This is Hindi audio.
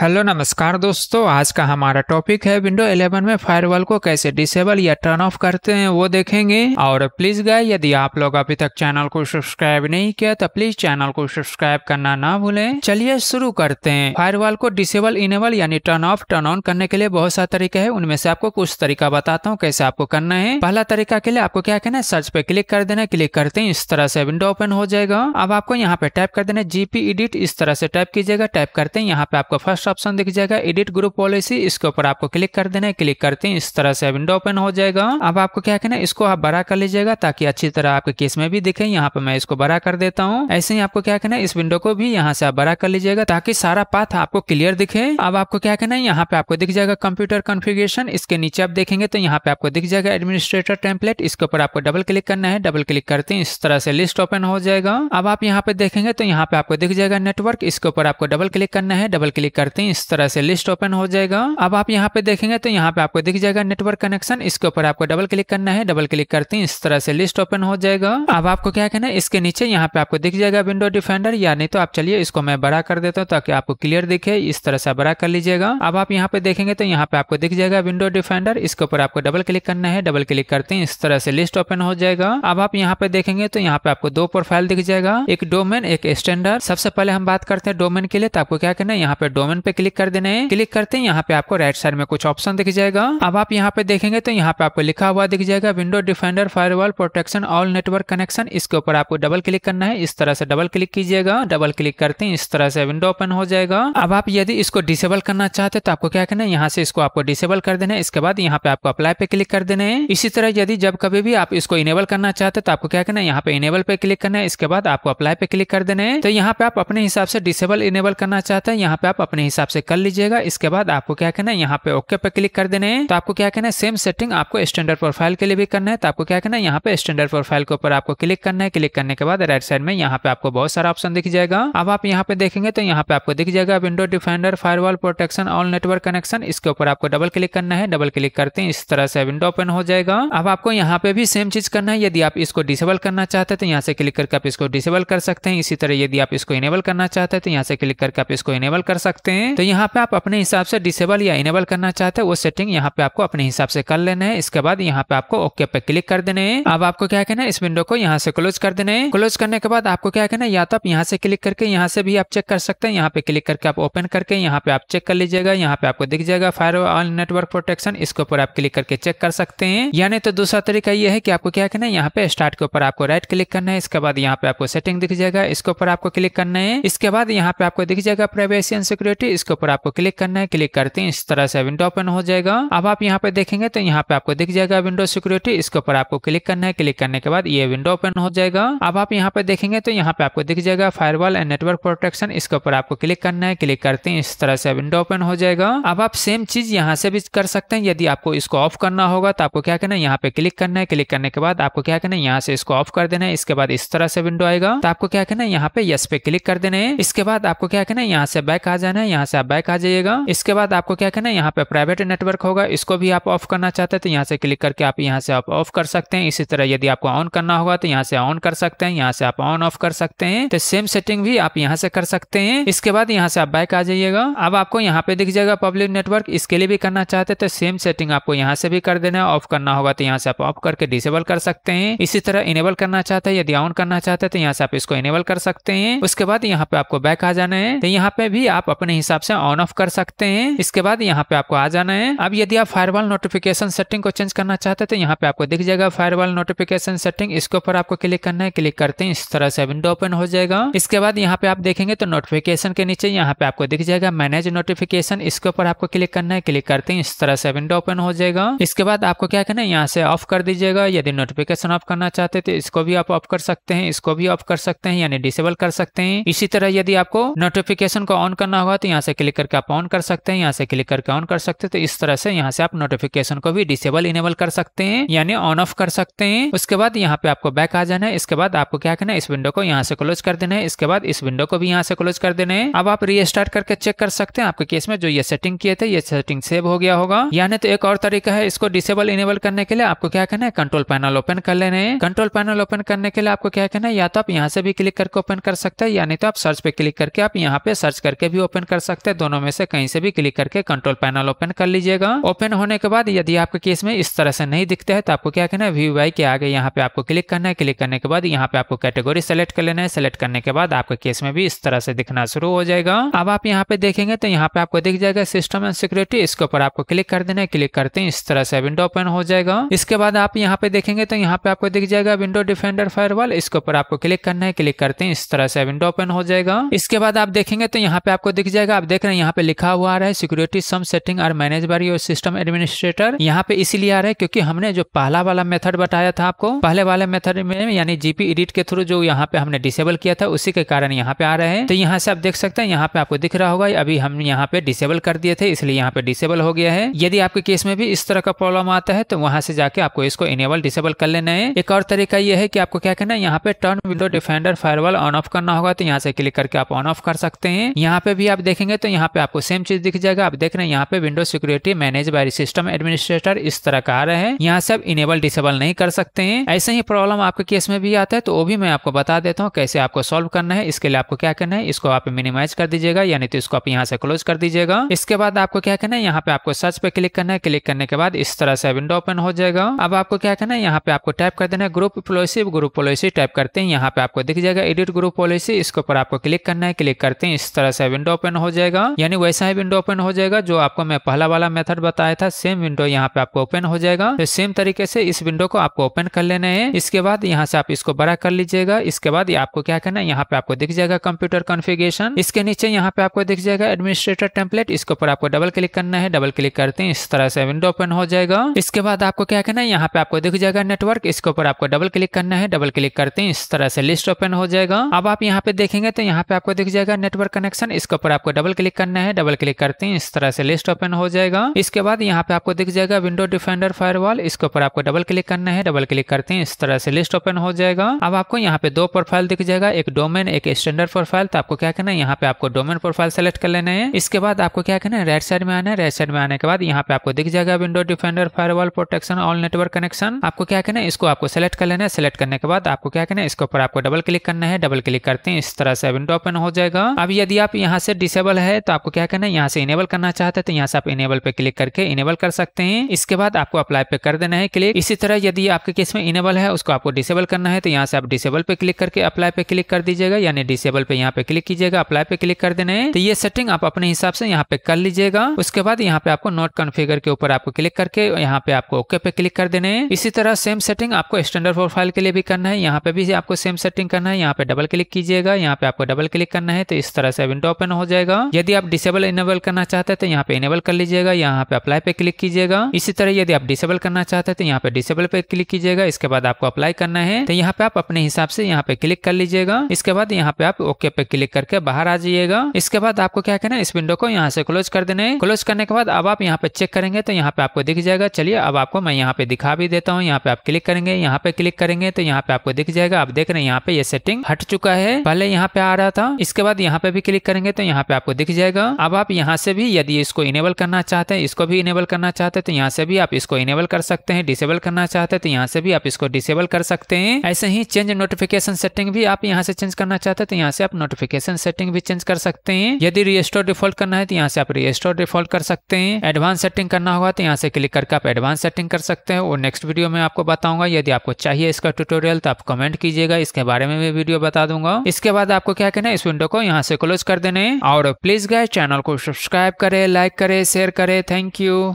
हेलो नमस्कार दोस्तों आज का हमारा टॉपिक है विंडो 11 में फायरवॉल को कैसे डिसेबल या टर्न ऑफ करते हैं वो देखेंगे और प्लीज गाय यदि आप लोग अभी तक चैनल को सब्सक्राइब नहीं किया तो प्लीज चैनल को सब्सक्राइब करना ना भूलें चलिए शुरू करते हैं फायरवॉल को डिसेबल इनेबल यानी टर्न ऑफ टर्न ऑन करने के लिए बहुत सारे तरीका है उनमें से आपको कुछ तरीका बताता हूँ कैसे आपको करना है पहला तरीका के लिए आपको क्या कहना है सर्च पे क्लिक कर देना क्लिक करते हैं इस तरह से विंडो ओपन हो जाएगा अब आपको यहाँ पे टाइप कर देना जीपी इडिट इस तरह से टाइप कीजिएगा टाइप करते हैं यहाँ पे आपको फर्स्ट नेक्स्ट ऑप्शन दिख जाएगा एडिट ग्रुप पॉलिसी इसके ऊपर आपको क्लिक कर देना है क्लिक करते हैं इस तरह से विंडो ओपन हो जाएगा अब आपको क्या करना है इसको आप बड़ा कर लीजिएगा ताकि अच्छी तरह आपके केस में भी दिखे यहाँ पे मैं इसको बड़ा कर देता हूँ ऐसे ही आपको क्या करना है इस विंडो को भी यहाँ से आप बड़ा कर लीजिएगा ताकि सारा पाथ आपको क्लियर दिखे अब आपको क्या करना है यहाँ पे आपको दिख जाएगा कंप्यूटर कॉन्फ़िगरेशन इसके नीचे आप देखेंगे तो यहाँ पे आपको दिख जाएगा एडमिनिस्ट्रेटर टेम्पलेट इसके ऊपर आपको डबल क्लिक करना है डबल क्लिक करते हैं इस तरह से लिस्ट ओपन हो जाएगा अब आप यहाँ पे देखेंगे तो यहाँ पे आपको दिख जाएगा नेटवर्क इसके ऊपर आपको डबल क्लिक करना है डबल क्लिक करते सकते हैं इस तरह से लिस्ट ओपन हो जाएगा अब आप यहाँ पे देखेंगे तो यहाँ पे आपको दिख जाएगा नेटवर्क कनेक्शन इसके ऊपर आपको डबल क्लिक करना है डबल क्लिक करते हैं इस तरह से लिस्ट ओपन हो जाएगा अब आपको क्या करना है इसके नीचे यहाँ पे आपको दिख जाएगा विंडो डिफेंडर या नहीं तो आप चलिए इसको मैं बड़ा कर देता हूँ ताकि आपको क्लियर दिखे इस तरह से बड़ा कर लीजिएगा अब आप यहाँ पे देखेंगे तो यहाँ पे आपको दिख जाएगा विंडो डिफेंडर इसके ऊपर आपको डबल क्लिक करना है डबल क्लिक करते हैं इस तरह से लिस्ट ओपन हो जाएगा अब आप यहाँ पे देखेंगे तो यहाँ पे आपको दो प्रोफाइल दिख जाएगा एक डोमेन एक स्टैंडर्ड सबसे पहले हम बात करते हैं डोमेन के लिए तो आपको क्या करना है यहाँ पे डोमेन पे क्लिक कर देना है क्लिक करते हैं यहाँ पे आपको राइट साइड में कुछ ऑप्शन दिख जाएगा अब आप यहाँ पे देखेंगे तो यहाँ पे आपको लिखा हुआ दिख जाएगा window defender firewall protection all network connection इसके ऊपर आपको डबल क्लिक करना है इस तरह से डबल क्लिक कीजिएगा डबल क्लिक करते हैं इस तरह से विंडो ओपन हो जाएगा अब आप यदि इसको डिसेबल करना चाहते तो आपको क्या करना है यहाँ से इसको आपको डिसेबल कर देना है इसके बाद यहाँ पे आपको अप्लाई पे क्लिक कर देना है इसी तरह यदि जब कभी भी आप इसको इनेबल करना चाहते तो आपको क्या करना है यहाँ पे इनेबल पे क्लिक करना है इसके बाद आपको अप्लाई पे क्लिक कर देना है तो यहाँ पे आप अपने हिसाब से डिसेबल इनेबल करना चाहते हैं यहाँ पे आप अपने हिसाब हिसाब से कर लीजिएगा इसके बाद आपको क्या कहना है यहाँ पे ओके पे क्लिक कर देने हैं तो आपको क्या कहना है सेम सेटिंग आपको स्टैंडर्ड प्रोफाइल के लिए भी करना है तो आपको क्या कहना है यहाँ पे स्टैंडर्ड प्रोफाइल के ऊपर आपको क्लिक करना है क्लिक करने के बाद राइट साइड में यहाँ पे आपको बहुत सारा ऑप्शन दिख जाएगा अब आप यहाँ पे देखेंगे तो यहाँ पे आपको दिख जाएगा window defender firewall protection all network connection इसके ऊपर आपको डबल क्लिक करना है डबल क्लिक करते हैं इस तरह से विंडो ओपन हो जाएगा अब आपको यहाँ पे भी सेम चीज करना है यदि आप इसको डिसेबल करना चाहते हैं तो यहाँ से क्लिक करके आप इसको डिसेबल कर सकते हैं इसी तरह यदि आप इसको इनेबल करना चाहते हैं तो यहाँ से क्लिक करके आप इसको इनेबल कर सकते हैं हैं तो यहाँ पे आप अपने हिसाब से डिसेबल या इनेबल करना चाहते हैं वो सेटिंग यहाँ पे आपको अपने हिसाब से कर लेना है इसके बाद यहाँ पे आपको ओके पे क्लिक कर देने हैं अब आपको क्या कहना है इस विंडो को यहाँ से क्लोज कर देने क्लोज करने के बाद आपको क्या कहना है या तो आप यहाँ से क्लिक करके यहाँ से भी आप चेक कर सकते हैं यहाँ पे क्लिक करके आप ओपन करके यहाँ पे आप चेक कर लीजिएगा यहाँ पे आपको दिख जाएगा फायर नेटवर्क प्रोटेक्शन इसके ऊपर आप क्लिक करके चेक कर सकते हैं यानी तो दूसरा तरीका ये है कि आपको क्या कहना है यहाँ पे स्टार्ट के ऊपर आपको राइट क्लिक करना है इसके बाद यहाँ पे आपको सेटिंग दिख जाएगा इसके ऊपर आपको क्लिक करना है इसके बाद यहाँ पे आपको दिख जाएगा प्राइवेसी एंड सिक्योरिटी है इसके ऊपर आपको क्लिक करना है क्लिक करते हैं इस तरह से विंडो ओपन हो जाएगा अब आप यहाँ पे देखेंगे तो यहाँ पे आपको दिख जाएगा विंडो सिक्योरिटी इसके ऊपर आपको क्लिक करना है क्लिक करने के बाद ये विंडो ओपन हो जाएगा अब आप यहाँ पे देखेंगे तो यहाँ पे आपको दिख जाएगा फायरवॉल एंड नेटवर्क प्रोटेक्शन इसके ऊपर आपको क्लिक करना है क्लिक करते हैं इस तरह से विंडो ओपन हो जाएगा अब आप सेम चीज यहाँ से भी कर सकते हैं यदि आपको इसको ऑफ करना होगा तो आपको क्या करना है यहाँ पे क्लिक करना है क्लिक करने के बाद आपको क्या करना है यहाँ से इसको ऑफ कर देना है इसके बाद इस तरह से विंडो आएगा तो आपको क्या करना है यहाँ पे यस पे क्लिक कर देना है इसके बाद आपको क्या करना है यहाँ से बैक आ जाना है यहाँ से आप बैक आ जाइएगा इसके बाद आपको क्या कहना है यहाँ पे प्राइवेट नेटवर्क होगा इसको भी आप ऑफ करना चाहते हैं तो यहाँ से क्लिक करके आप यहाँ से आप ऑफ कर सकते हैं इसी तरह यदि आपको ऑन करना होगा तो यहाँ से ऑन कर सकते हैं यहाँ से आप ऑन ऑफ कर सकते हैं तो सेम सेटिंग भी आप यहाँ से कर सकते हैं इसके बाद यहाँ से आप बैक आ जाइएगा अब आपको यहाँ पे दिख जाएगा पब्लिक नेटवर्क इसके लिए भी करना चाहते हैं तो सेम सेटिंग आपको यहाँ से भी कर देना है ऑफ करना होगा तो यहाँ से आप ऑफ करके डिसेबल कर सकते हैं इसी तरह इनेबल करना चाहते हैं यदि ऑन करना चाहते हैं तो यहाँ से आप इसको इनेबल कर सकते हैं उसके बाद यहाँ पे आपको बैक आ जाना है तो यहाँ पे भी आप अपने हिसाब से ऑन ऑफ कर सकते हैं इसके बाद यहाँ पे आपको आ जाना है अब यदि आप फायरवॉल नोटिफिकेशन सेटिंग को चेंज करना चाहते हैं तो यहाँ पे आपको दिख जाएगा फायरवॉल नोटिफिकेशन सेटिंग इसके ऊपर आपको क्लिक करना है क्लिक करते हैं इस तरह से विंडो ओपन हो जाएगा इसके बाद यहाँ पे आप देखेंगे तो नोटिफिकेशन के नीचे यहाँ पे आपको दिख जाएगा मैनेज नोटिफिकेशन इसके ऊपर आपको क्लिक करना है क्लिक करते हैं इस तरह से विंडो ओपन हो जाएगा इसके बाद आपको क्या करना है यहाँ से ऑफ कर दीजिएगा यदि नोटिफिकेशन ऑफ करना चाहते तो इसको भी आप ऑफ कर सकते हैं इसको भी ऑफ कर सकते हैं यानी डिसेबल कर सकते हैं इसी तरह यदि आपको नोटिफिकेशन को ऑन करना होगा तो यहाँ यहाँ से क्लिक करके आप ऑन कर सकते हैं यहाँ से क्लिक करके ऑन कर सकते हैं तो इस तरह से यहाँ से आप नोटिफिकेशन को भी डिसेबल इनेबल कर सकते हैं यानी ऑन ऑफ कर सकते हैं उसके बाद यहाँ पे आपको बैक आ जाना है इसके बाद आपको क्या करना है इस विंडो को यहाँ से क्लोज कर देना है इसके बाद इस विंडो को भी यहाँ से क्लोज कर देना है अब आप रिस्टार्ट करके चेक कर सकते हैं आपके केस में जो ये सेटिंग किए थे ये सेटिंग सेव हो गया होगा यानी तो एक और तरीका है इसको डिसेबल इनेबल करने के लिए आपको क्या करना है कंट्रोल पैनल ओपन कर लेना है कंट्रोल पैनल ओपन करने के लिए आपको क्या करना है या तो आप यहाँ से भी क्लिक करके ओपन कर सकते हैं यानी तो आप सर्च पे क्लिक करके आप यहाँ पे सर्च करके भी ओपन कर सकते हैं दोनों में से कहीं से भी क्लिक करके कंट्रोल पैनल ओपन कर लीजिएगा ओपन होने के बाद यदि आपके केस में इस तरह से नहीं दिखते हैं तो आपको क्या करना है व्यू वाई के आगे यहाँ पे आपको क्लिक करना है क्लिक करने के बाद यहाँ पे आपको कैटेगोरी सेलेक्ट कर लेना है सेलेक्ट करने के बाद आपके केस में भी इस तरह से दिखना शुरू हो जाएगा अब आप यहाँ पे देखेंगे तो यहाँ पे आपको दिख जाएगा सिस्टम एंड सिक्योरिटी इसके ऊपर आपको क्लिक कर देना है क्लिक करते हैं इस तरह से विंडो ओपन हो जाएगा इसके बाद आप यहाँ पे देखेंगे तो यहाँ पे आपको दिख जाएगा विंडो डिफेंडर फायरवॉल इसके ऊपर आपको क्लिक करना है क्लिक करते हैं इस तरह से विंडो ओपन हो जाएगा इसके बाद आप देखेंगे तो यहाँ पे आपको दिख जाएगा आप देख रहे हैं यहाँ पे लिखा हुआ आ रहा है security some setting are manage by your system administrator यहाँ पे इसीलिए आ रहा है क्योंकि हमने जो पहला वाला मेथड बताया था आपको पहले वाले मेथड में यानी जीपी एडिट के थ्रू जो यहाँ पे हमने डिसेबल किया था उसी के कारण यहाँ पे आ रहे हैं तो यहाँ से आप देख सकते हैं यहाँ पे आपको दिख रहा होगा अभी हम यहाँ पे डिसेबल कर दिए थे इसलिए यहाँ पे डिसेबल हो गया है यदि आपके केस में भी इस तरह का प्रॉब्लम आता है तो वहां से जाके आपको इसको इनेबल डिसेबल कर लेना है एक और तरीका यह है की आपको क्या करना है यहाँ पे turn window defender firewall on off करना होगा तो यहाँ से क्लिक करके आप ऑन ऑफ कर सकते हैं यहाँ पे भी आप देखेंगे देखेंगे तो यहाँ पे आपको सेम चीज दिख जाएगा आप देख रहे हैं यहाँ पे window security manage by system administrator इस तरह का आ रहा है यहाँ से आप इनेबल डिसेबल नहीं कर सकते हैं ऐसे ही प्रॉब्लम आपके केस में भी आता है तो वो भी मैं आपको बता देता हूँ कैसे आपको सोल्व करना है इसके लिए आपको क्या करना है इसको आप मिनिमाइज कर दीजिएगा यानी तो इसको आप यहाँ से क्लोज कर दीजिएगा इसके बाद आपको क्या करना है यहाँ पे आपको सर्च पे क्लिक करना है क्लिक करने के बाद इस तरह से विंडो ओपन हो जाएगा अब आपको क्या करना है यहाँ पे आपको टाइप कर देना है group policy group policy type करते हैं यहाँ पे आपको दिख जाएगा एडिट ग्रुप पॉलिसी इसके ऊपर आपको क्लिक करना है क्लिक करते हैं इस तरह से विंडो ओपन हो जाएगा जाएगा यानी वैसा ही विंडो ओपन हो जाएगा जो आपको मैं पहला वाला मेथड बताया था सेम विंडो यहाँ पे आपको ओपन हो जाएगा तो सेम तरीके से इस विंडो को आपको ओपन कर लेना है इसके बाद यहाँ से आप इसको बड़ा कर लीजिएगा इसके बाद आपको क्या करना है यहाँ पे आपको दिख जाएगा कंप्यूटर कॉन्फ़िगरेशन इसके नीचे यहाँ पे आपको दिख जाएगा एडमिनिस्ट्रेटर टेम्पलेट इसके ऊपर आपको डबल क्लिक करना है डबल क्लिक करते हैं इस तरह से विंडो ओपन हो जाएगा इसके बाद आपको क्या करना है यहाँ पे आपको दिख जाएगा नेटवर्क इसके ऊपर आपको डबल क्लिक करना है डबल क्लिक करते हैं इस तरह से लिस्ट ओपन हो जाएगा अब आप यहाँ पे देखेंगे तो यहाँ पे आपको दिख जाएगा नेटवर्क कनेक्शन इसके ऊपर आपको डबल क्लिक करना है डबल क्लिक करते हैं इस तरह से लिस्ट ओपन हो जाएगा इसके बाद यहाँ पे आपको दिख जाएगा विंडो डिफेंडर फायरवॉल इसके ऊपर आपको डबल क्लिक करना है डबल क्लिक करते हैं इस तरह से लिस्ट ओपन हो जाएगा अब आपको यहाँ पे दो प्रोफाइल दिख जाएगा एक डोमेन एक स्टैंडर्ड प्रोफाइल तो आपको क्या करना है यहाँ पे आपको डोमेन प्रोफाइल सेलेक्ट कर लेना है इसके बाद आपको क्या करना है राइट साइड में आना है राइट साइड में आने के बाद यहाँ पे आपको दिख जाएगा window defender firewall protection all network connection आपको क्या करना है इसको आपको सेलेक्ट कर लेना है सेलेक्ट करने के बाद आपको क्या करना है इसके ऊपर आपको डबल क्लिक करना है डबल क्लिक करते हैं इस तरह से विंडो ओपन हो जाएगा अब यदि आप यहाँ से डिसेबल इनेबल है तो आपको क्या करना है यहाँ से इनेबल करना चाहते हैं तो यहाँ से आप इनेबल पे क्लिक करके इनेबल कर सकते हैं इसके बाद आपको अप्लाई पे कर देना है क्लिक इसी तरह यदि आपके केस में इनेबल है उसको आपको डिसेबल करना है तो यहाँ से आप डिसेबल पे क्लिक करके अप्लाई पे क्लिक कर दीजिएगा यानी डिसेबल पे यहाँ पे क्लिक कीजिएगा अप्लाई पे क्लिक कर देना है तो ये सेटिंग आप अपने हिसाब से यहाँ पे कर लीजिएगा उसके बाद यहाँ पे आपको नोट कन्फिगर के ऊपर आपको क्लिक करके यहाँ पे आपको ओके पे क्लिक कर देने इसी तरह सेम सेटिंग आपको स्टैंडर्ड प्रोफाइल के लिए भी करना है यहाँ पे भी आपको सेम सेटिंग करना है यहाँ पे डबल क्लिक कीजिएगा यहाँ पे आपको डबल क्लिक करना है तो इस तरह से विंडो ओपन हो जाएगा जाएगा यदि आप डिसेबल इनेबल करना चाहते हैं तो यहाँ पे इनेबल कर लीजिएगा यहाँ पे अप्लाई पे क्लिक कीजिएगा इसी तरह यदि आप डिसेबल करना चाहते हैं तो यहाँ पे डिसेबल पे क्लिक कीजिएगा इसके बाद आपको अप्लाई करना है तो यहाँ पे आप अपने हिसाब से यहाँ पे क्लिक कर लीजिएगा इसके बाद यहाँ पे आप ओके पे क्लिक करके बाहर आ जाइएगा इसके बाद आपको क्या करना है इस विंडो को यहाँ से क्लोज कर देना है क्लोज करने के बाद अब आप यहाँ पे चेक करेंगे तो यहाँ पे आपको दिख जाएगा चलिए अब आपको मैं यहाँ पे दिखा भी देता हूँ यहाँ पे आप क्लिक करेंगे यहाँ पे क्लिक करेंगे तो यहाँ पे आपको दिख जाएगा आप देख रहे हैं यहाँ पे ये सेटिंग हट चुका है पहले यहाँ पे आ रहा था इसके बाद यहाँ पे भी क्लिक करेंगे तो यहाँ पे आप आपको दिख जाएगा अब आप यहाँ से भी यदि इसको इनेबल करना चाहते हैं इसको भी इनेबल करना चाहते हैं तो यहाँ से भी आप इसको इनेबल कर सकते हैं डिसेबल करना चाहते हैं तो यहाँ से भी आप इसको डिसेबल कर सकते हैं ऐसे ही चेंज नोटिफिकेशन सेटिंग भी आप यहाँ से चेंज करना चाहते हैं तो यहाँ से आप नोटिफिकेशन सेटिंग भी चेंज कर सकते हैं यदि रिस्टोर डिफॉल्ट करना है तो यहाँ से आप रिस्टोर डिफॉल्ट कर सकते हैं एडवांस सेटिंग करना होगा तो यहाँ से क्लिक करके आप एडवांस सेटिंग कर सकते हैं और नेक्स्ट वीडियो में आपको बताऊंगा यदि आपको चाहिए इसका ट्यूटोरियल तो आप कमेंट कीजिएगा इसके बारे में भी वीडियो बता दूंगा इसके बाद आपको क्या करना है इस विंडो को यहाँ से क्लोज कर देने और प्लीज़ गए चैनल को सब्सक्राइब करें लाइक करें शेयर करें थैंक यू